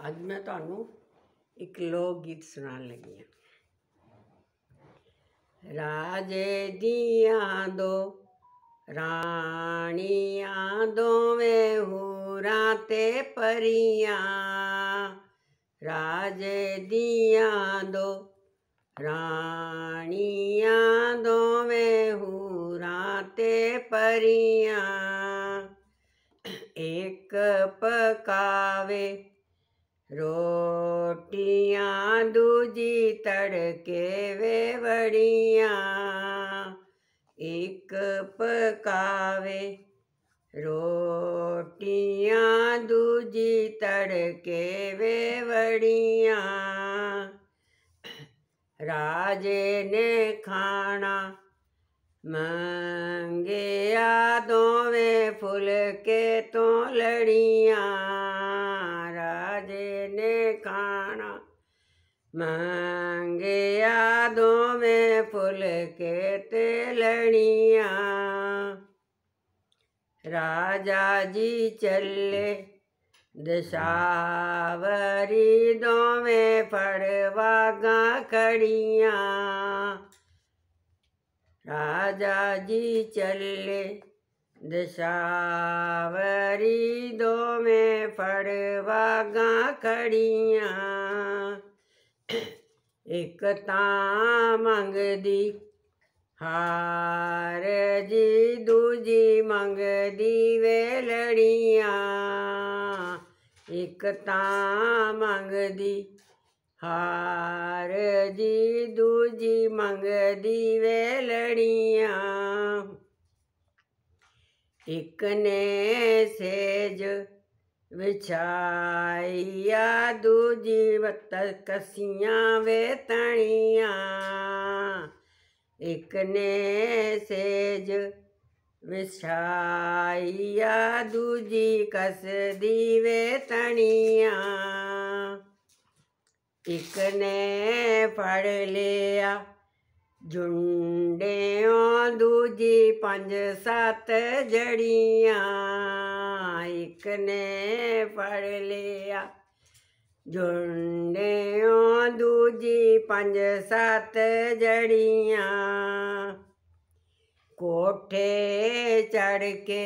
अज मैं थानू एक लोक गीत सुना लगी हाँ राजे दिया दो रानिया दोवें हूर ते परियां राजे दिया दो रानिया दोवें हूर ते परियां एक पकावे रोटिया दूजी तड़के वे बड़िया एक पकावे रोटिया दूजी तड़के वे बड़िया राजे ने खाना मंगे यादों में फुल के तो लड़िया देने खाना मांगे यादों में फूल के तेलिया राजा जी चले दशावरी दो में फड़वा खड़िया राजा जी चले ਦਿਸ਼ਾਵਰੀ ਦੋਵੇਂ ਫੜਵਾਗਾ ਖੜੀਆਂ ਇਕ ਤਾਂ ਮੰਗਦੀ ਹਾਰ ਜੀ ਦੂਜੀ ਮੰਗਦੀ ਵੇ ਲੜੀਆਂ ਇਕ ਤਾਂ ਮੰਗਦੀ ਹਾਰ ਜੀ ਦੂਜੀ ਮੰਗਦੀ ਵੇ ਲੜੀਆਂ एक ने सेज ਵਿਛਾਈਆ ਦੂਜੀ ਵਤ ਕਸੀਆਂ ਵੇ ਤਣੀਆਂ ਇਕ ਨੇ ਸੇਜ ਵਿਛਾਈਆ ਦੂਜੀ ਕਸਦੀ ਵੇ ਤਣੀਆਂ ਇਕ ਨੇ ਫੜ ਲਿਆ ਜੁੰਡਿਆਂ ਦੂਜੀ ਪੰਜ ਸੱਤ ਜੜੀਆਂ ਇੱਕ ਨੇ ਫੜ ਲਿਆ ਜੁੰਡਿਆਂ ਦੂਜੀ ਪੰਜ ਸੱਤ ਜੜੀਆਂ ਕੋਠੇ ਚੜ ਕੇ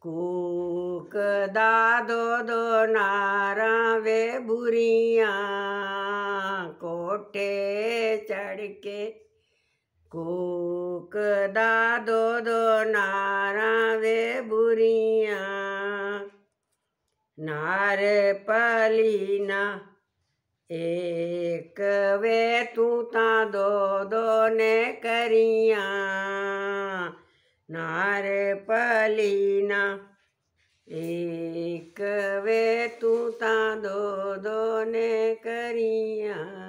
ਕੂਕ ਦਾ ਦੋ ਦੋ ਨਾਰਾਂ ਵੇ ਬੁਰੀਆਂ ਕੋਠੇ ਚੜ ਕੇ कोक दा दो दो नारा वे बुरिया नार पलीना एक वे तू ता दो दो ने करिया नार पलीना एक वे तू ता दो दो ने करिया